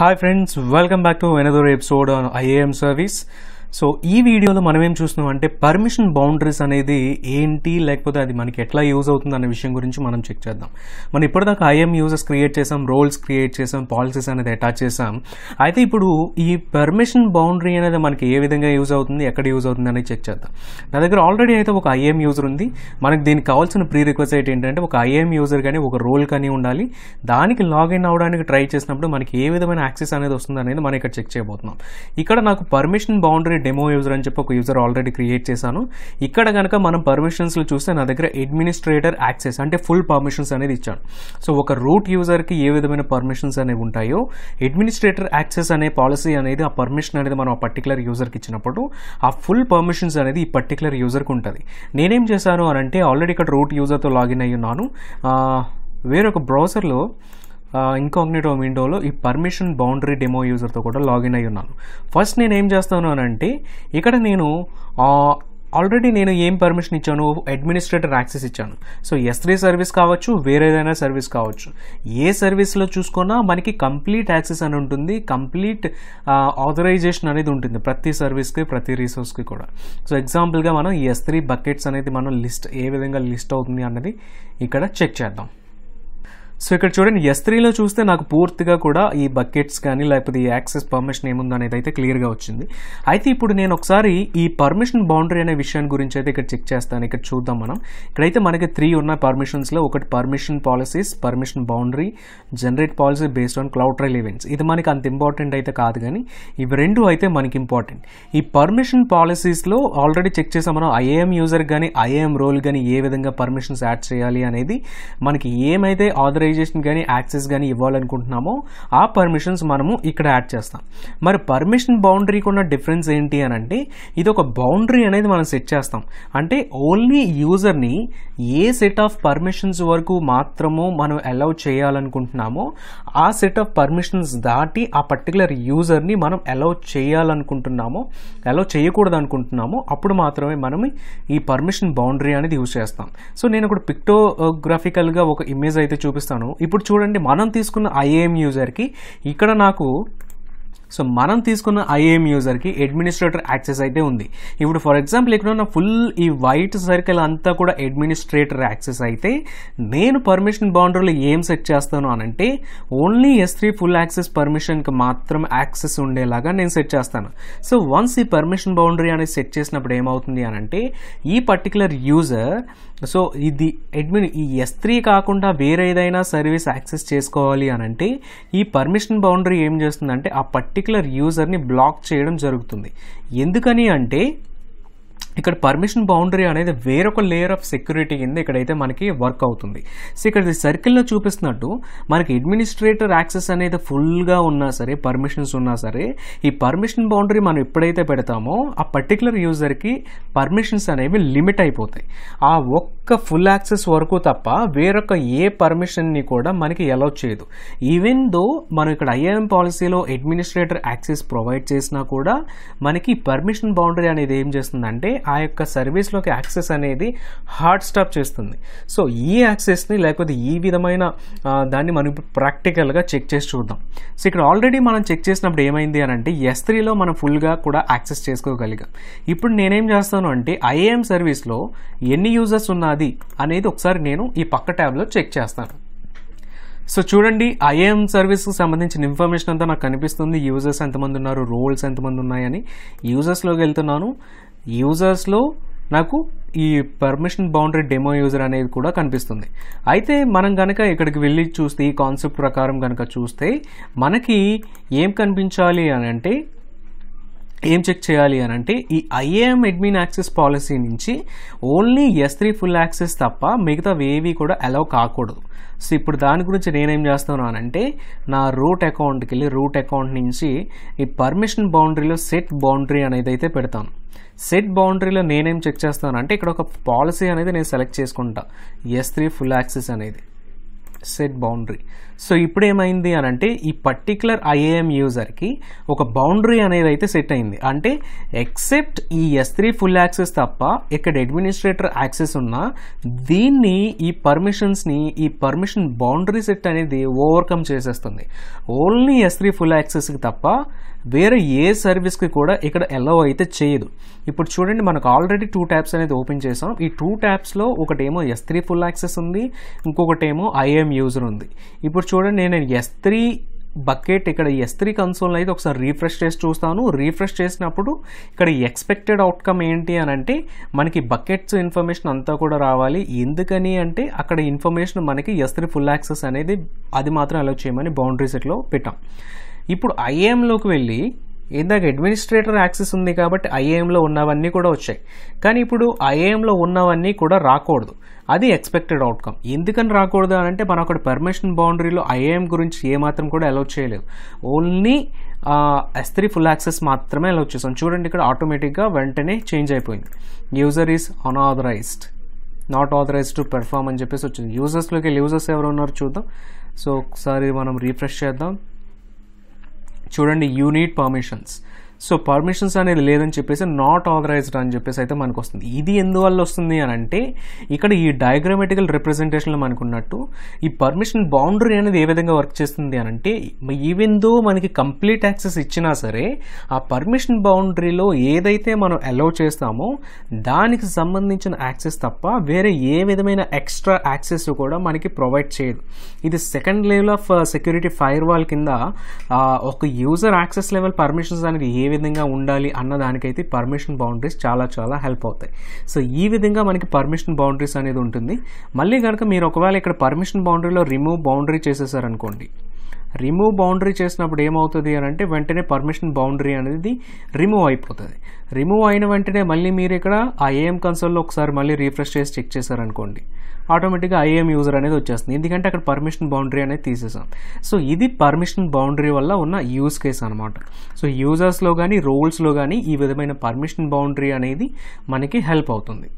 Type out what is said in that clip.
Hi friends, welcome back to another episode on IAM service. So ఈ వీడియోలో మనం ఏం చూస్తున్నాం అంటే పర్మిషన్ బౌండరీస్ అనేది ఏంటి లేకపోతే అది మనకి ఎట్లా యూజ్ అవుతుంది అనే విషయం గురించి మనం చెక్ చేద్దాం మనం ఇప్పటిదాకా ఐఎం యూజెస్ క్రియేట్ చేసాం రోల్స్ క్రియేట్ చేసాం పాలసీస్ అనేది అటాచ్ చేసాం అయితే ఇప్పుడు ఈ పర్మిషన్ బౌండరీ అనేది మనకి ఏ విధంగా యూజ్ అవుతుంది ఎక్కడ యూజ్ అవుతుంది అనేది చెక్ చేద్దాం నా దగ్గర ఆల్రెడీ అయితే ఒక ఐఎం యూజర్ ఉంది మనకి దీనికి కావాల్సిన ప్రీ రిక్వెసైట్ ఏంటంటే ఒక ఐఎం యూజర్ కానీ ఒక రోల్ కానీ ఉండాలి దానికి లాగిన్ అవడానికి ట్రై చేసినప్పుడు మనకి ఏ విధమైన యాక్సెస్ అనేది వస్తుంది అనేది మనం ఇక్కడ చెక్ చేయబోతున్నాం ఇక్కడ నాకు పర్మిషన్ బౌండరీ డెమో యూజర్ అని చెప్పి ఒక యూజర్ ఆల్రెడీ క్రియేట్ చేశాను ఇక్కడ కనుక మనం పర్మిషన్స్లో చూస్తే నా దగ్గర అడ్మినిస్ట్రేటర్ యాక్సెస్ అంటే ఫుల్ పర్మిషన్స్ అనేది ఇచ్చాను సో ఒక రూట్ యూజర్కి ఏ విధమైన పర్మిషన్స్ అనేవి ఉంటాయో అడ్మినిస్ట్రేటర్ యాక్సెస్ అనే పాలసీ అనేది ఆ పర్మిషన్ అనేది మనం ఆ పర్టికులర్ యూజర్కి ఇచ్చినప్పుడు ఆ ఫుల్ పర్మిషన్స్ అనేది ఈ పర్టికులర్ యూజర్కి ఉంటుంది నేనేం చేశాను అని అంటే ఆల్రెడీ ఇక్కడ రూట్ యూజర్తో లాగిన్ అయ్యి ఉన్నాను వేరొక బ్రౌజర్లో ఇంకాగ్నేటో విండోలో ఈ పర్మిషన్ బౌండరీ డెమో యూజర్తో కూడా లాగిన్ అయి ఉన్నాను ఫస్ట్ నేను ఏం చేస్తాను అని అంటే ఇక్కడ నేను ఆల్రెడీ నేను ఏం పర్మిషన్ ఇచ్చాను అడ్మినిస్ట్రేటర్ యాక్సెస్ ఇచ్చాను సో ఎస్ త్రీ సర్వీస్ కావచ్చు వేరేదైనా సర్వీస్ కావచ్చు ఏ సర్వీస్లో చూసుకున్నా మనకి కంప్లీట్ యాక్సెస్ అని ఉంటుంది కంప్లీట్ ఆథరైజేషన్ అనేది ఉంటుంది ప్రతి సర్వీస్కి ప్రతి రీసోర్స్కి కూడా సో ఎగ్జాంపుల్గా మనం ఎస్ త్రీ బకెట్స్ అనేది మనం లిస్ట్ ఏ విధంగా లిస్ట్ అవుతుంది అన్నది ఇక్కడ చెక్ చేద్దాం సో ఇక్కడ చూడండి ఎస్ త్రీలో చూస్తే నాకు పూర్తిగా కూడా ఈ బకెట్స్ కానీ లేకపోతే ఈ యాక్సెస్ పర్మిషన్ ఏముందో అనేది అయితే క్లియర్గా వచ్చింది అయితే ఇప్పుడు నేను ఒకసారి ఈ పర్మిషన్ బౌండరీ అనే విషయాన్ని గురించి అయితే ఇక్కడ చెక్ చేస్తాను ఇక్కడ చూద్దాం మనం ఇక్కడైతే మనకి త్రీ ఉన్న పర్మిషన్స్లో ఒకటి permission policies permission boundary generate policy based on cloud trail events ఇది మనకి అంత ఇంపార్టెంట్ అయితే కాదు కానీ ఇవి రెండు అయితే మనకి ఇంపార్టెంట్ ఈ పర్మిషన్ పాలసీస్లో ఆల్రెడీ చెక్ చేసాం మనం ఐఏఎం యూజర్ కానీ ఐఏఎం రోల్ కానీ ఏ విధంగా పర్మిషన్స్ యాడ్ చేయాలి అనేది మనకి ఏమైతే ఆథరైజ్ ఆథరైజేషన్ కానీ యాక్సెస్ కానీ ఇవ్వాలనుకుంటున్నామో ఆ పర్మిషన్స్ మనము ఇక్కడ యాడ్ చేస్తాం మరి పర్మిషన్ బౌండరీకి ఉన్న డిఫరెన్స్ ఏంటి అని అంటే ఇది ఒక బౌండరీ అనేది మనం సెట్ చేస్తాం అంటే ఓన్లీ యూజర్ని ఏ సెట్ ఆఫ్ పర్మిషన్స్ వరకు మాత్రము మనం అలౌ చేయాలనుకుంటున్నామో ఆ సెట్ ఆఫ్ పర్మిషన్స్ దాటి ఆ పర్టికులర్ యూజర్ని మనం అలౌ చేయాలనుకుంటున్నామో అలౌ చేయకూడదు అనుకుంటున్నామో అప్పుడు మాత్రమే మనం ఈ పర్మిషన్ బౌండరీ అనేది యూజ్ చేస్తాం సో నేను ఇప్పుడు పిక్టోగ్రాఫికల్గా ఒక ఇమేజ్ అయితే చూపిస్తాను ఇప్పుడు చూడండి మనం తీసుకున్న ఐఏఎం యూజర్కి ఇక్కడ నాకు సో మనం తీసుకున్న ఐఏఎం యూజర్కి అడ్మినిస్ట్రేటర్ యాక్సెస్ అయితే ఉంది ఇప్పుడు ఫర్ ఎగ్జాంపుల్ ఇక్కడ ఉన్న ఫుల్ ఈ వైట్ సర్కిల్ అంతా కూడా అడ్మినిస్ట్రేటర్ యాక్సెస్ అయితే నేను పర్మిషన్ బౌండరీలో ఏం సెట్ చేస్తాను అనంటే only S three full access పర్మిషన్కి మాత్రం యాక్సెస్ ఉండేలాగా నేను సెట్ చేస్తాను సో వన్స్ ఈ పర్మిషన్ బౌండరీ అనేది సెట్ చేసినప్పుడు ఏమవుతుంది అనంటే ఈ పర్టికులర్ యూజర్ సో ఇది అడ్మిన్ ఈ ఎస్ త్రీ కాకుండా వేరేదైనా సర్వీస్ యాక్సెస్ చేసుకోవాలి అనంటే ఈ పర్మిషన్ బౌండరీ ఏం చేస్తుందంటే ఆ పర్టికులర్ యూజర్ని బ్లాక్ చేయడం జరుగుతుంది ఎందుకని అంటే ఇక్కడ పర్మిషన్ బౌండరీ అనేది వేరొక లేయర్ ఆఫ్ సెక్యూరిటీ కింద ఇక్కడైతే మనకి వర్క్ అవుతుంది సో ఇక్కడ సర్కిల్లో చూపిస్తున్నట్టు మనకి అడ్మినిస్ట్రేటర్ యాక్సెస్ అనేది ఫుల్గా ఉన్నా సరే పర్మిషన్స్ ఉన్నా సరే ఈ పర్మిషన్ బౌండరీ మనం ఎప్పుడైతే పెడతామో ఆ పర్టికులర్ యూజర్కి పర్మిషన్స్ అనేవి లిమిట్ అయిపోతాయి ఆ ఒక్క ఫుల్ యాక్సెస్ వరకు తప్ప వేరొక ఏ పర్మిషన్ని కూడా మనకి అలౌ చేయదు ఈవెన్ దో మనం ఇక్కడ ఐఏఎం పాలసీలో అడ్మినిస్ట్రేటర్ యాక్సెస్ ప్రొవైడ్ చేసినా కూడా మనకి పర్మిషన్ బౌండరీ అనేది ఏం చేస్తుందంటే ఆ యొక్క సర్వీస్లోకి యాక్సెస్ అనేది హార్డ్ స్టాప్ చేస్తుంది సో ఈ యాక్సెస్ని లేకపోతే ఈ విధమైన దాన్ని మనం ఇప్పుడు ప్రాక్టికల్గా చెక్ చేసి చూద్దాం సో ఇక్కడ ఆల్రెడీ మనం చెక్ చేసినప్పుడు ఏమైంది అని అంటే ఎస్ త్రీలో మనం ఫుల్గా కూడా యాక్సెస్ చేసుకోగలిగాం ఇప్పుడు నేనేం చేస్తాను అంటే ఐఏఎం సర్వీస్లో ఎన్ని యూజర్స్ ఉన్నది అనేది ఒకసారి నేను ఈ పక్క ట్యాబ్లో చెక్ చేస్తాను సో చూడండి ఐఏఎం సర్వీస్కి సంబంధించిన ఇన్ఫర్మేషన్ అంతా నాకు కనిపిస్తుంది యూజర్స్ ఎంతమంది ఉన్నారు రోల్స్ ఎంతమంది ఉన్నాయని యూజర్స్లోకి వెళ్తున్నాను యూజర్స్లో నాకు ఈ పర్మిషన్ బౌండరీ డెమో యూజర్ అనేది కూడా కనిపిస్తుంది అయితే మనం కనుక ఇక్కడికి వెళ్ళి చూస్తే ఈ కాన్సెప్ట్ ప్రకారం కనుక చూస్తే మనకి ఏం కనిపించాలి అని అంటే ఏం చెక్ చేయాలి అని అంటే ఈ ఐఏఎం అడ్మిన్ యాక్సెస్ పాలసీ నుంచి only S three full access తప్ప మిగతావేవి కూడా అలౌ కాకూడదు సో ఇప్పుడు దాని గురించి నేనేం చేస్తున్నానంటే నా రూట్ అకౌంట్కి వెళ్ళి రూట్ అకౌంట్ నుంచి ఈ పర్మిషన్ బౌండరీలో సెట్ బౌండరీ అనేది అయితే పెడతాను సెట్ బౌండరీలో నేనేం చెక్ చేస్తానంటే ఇక్కడ ఒక పాలసీ అనేది నేను సెలెక్ట్ చేసుకుంటా ఎస్ త్రీ ఫుల్ యాక్సెస్ అనేది సెట్ బౌండరీ సో ఇప్పుడు ఏమైంది అని అంటే ఈ పర్టికులర్ ఐఏఎం యూజర్కి ఒక బౌండరీ అనేది అయితే సెట్ అయింది అంటే ఎక్సెప్ట్ ఈ ఎస్ త్రీ ఫుల్ యాక్సెస్ తప్ప ఇక్కడ అడ్మినిస్ట్రేటర్ యాక్సెస్ ఉన్న దీన్ని ఈ పర్మిషన్స్ని ఈ పర్మిషన్ బౌండరీ సెట్ అనేది ఓవర్కమ్ చేసేస్తుంది ఓన్లీ ఎస్ త్రీ ఫుల్ యాక్సెస్కి తప్ప వేరే ఏ సర్వీస్కి కూడా ఇక్కడ ఎలవ్ అయితే చేయదు ఇప్పుడు చూడండి మనకు ఆల్రెడీ టూ ట్యాప్స్ అనేది ఓపెన్ చేసాం ఈ టూ ట్యాప్స్లో ఒకటేమో ఎస్ త్రీ ఫుల్ యాక్సెస్ ఉంది ఇంకొకటేమో ఐఏఎం ఐఎమ్ యూజర్ ఉంది ఇప్పుడు చూడండి నేను ఎస్ త్రీ బకెట్ ఇక్కడ ఎస్ త్రీ కన్సోల్ అయితే ఒకసారి రీఫ్రెష్ చేసి చూస్తాను రీఫ్రెష్ చేసినప్పుడు ఇక్కడ ఎక్స్పెక్టెడ్ అవుట్కమ్ ఏంటి అని అంటే మనకి బకెట్స్ ఇన్ఫర్మేషన్ అంతా కూడా రావాలి ఎందుకని అంటే అక్కడ ఇన్ఫర్మేషన్ మనకి ఎస్ త్రీ ఫుల్ యాక్సెస్ అనేది అది మాత్రం అలౌ చేయమని బౌండరీ సెట్లో పెట్టాం ఇప్పుడు ఐఏఎంలోకి వెళ్ళి ఇందాక అడ్మినిస్ట్రేటర్ యాక్సెస్ ఉంది కాబట్టి ఐఏఎంలో ఉన్నవన్నీ కూడా వచ్చాయి కానీ ఇప్పుడు ఐఏఎంలో ఉన్నవన్నీ కూడా రాకూడదు అది ఎక్స్పెక్టెడ్ అవుట్కమ్ ఎందుకని రాకూడదు అని అంటే మనం అక్కడ పర్మిషన్ బౌండరీలో ఐఏఎం గురించి ఏమాత్రం కూడా అలౌ చేయలేదు only S three full access మాత్రమే అలౌ చేసాం చూడండి ఇక్కడ ఆటోమేటిక్గా వెంటనే చేంజ్ అయిపోయింది user is unauthorized not authorize to perform అని చెప్పేసి వచ్చింది యూజర్స్లోకి వెళ్ళి యూజర్స్ ఎవరు ఉన్నారో చూద్దాం సో ఒకసారి మనం రీఫ్రెష్ చేద్దాం చూడండి you need permissions so permissions అనేది లేదని చెప్పేసి నాట్ ఆథరైజ్డ్ అని చెప్పేసి అయితే మనకు వస్తుంది ఇది ఎందువల్ల వస్తుంది అని అంటే ఇక్కడ ఈ డయాగ్రామెటికల్ రిప్రజెంటేషన్లో మనకున్నట్టు ఈ పర్మిషన్ బౌండరీ అనేది ఏ విధంగా వర్క్ చేస్తుంది అని అంటే ఈవెన్ దో మనకి కంప్లీట్ యాక్సెస్ ఇచ్చినా సరే ఆ పర్మిషన్ బౌండరీలో ఏదైతే మనం అలౌ చేస్తామో దానికి సంబంధించిన యాక్సెస్ తప్ప వేరే ఏ విధమైన ఎక్స్ట్రా యాక్సెస్ కూడా మనకి ప్రొవైడ్ చేయదు ఇది second level of security firewall కింద ఒక యూజర్ యాక్సెస్ లెవెల్ పర్మిషన్స్ అనేది ఏ ఏ విధంగా ఉండాలి అన్న దానికైతే పర్మిషన్ బౌండరీస్ చాలా చాలా హెల్ప్ అవుతాయి సో ఈ విధంగా మనకి పర్మిషన్ బౌండరీస్ అనేది ఉంటుంది మళ్ళీ కనుక మీరు ఒకవేళ ఇక్కడ పర్మిషన్ బౌండరీలో రిమూవ్ బౌండరీ చేసేసారనుకోండి రిమూవ్ బౌండరీ చేసినప్పుడు ఏమవుతుంది అని అంటే వెంటనే పర్మిషన్ బౌండరీ అనేది రిమూవ్ అయిపోతుంది రిమూవ్ అయిన వెంటనే మళ్ళీ మీరు ఇక్కడ ఆ ఏఎం కన్సోల్లో ఒకసారి మళ్ళీ రీఫ్రెష్ చేసి చెక్ చేశారనుకోండి ఆటోమేటిక్గా ఐఏఎం యూజర్ అనేది వచ్చేస్తుంది ఎందుకంటే అక్కడ పర్మిషన్ బౌండరీ అనేది తీసేసాం సో ఇది పర్మిషన్ బౌండరీ వల్ల ఉన్న యూజ్ కేస్ అనమాట సో యూజర్స్లో కానీ రోల్స్లో కానీ ఈ విధమైన పర్మిషన్ బౌండరీ అనేది మనకి హెల్ప్ అవుతుంది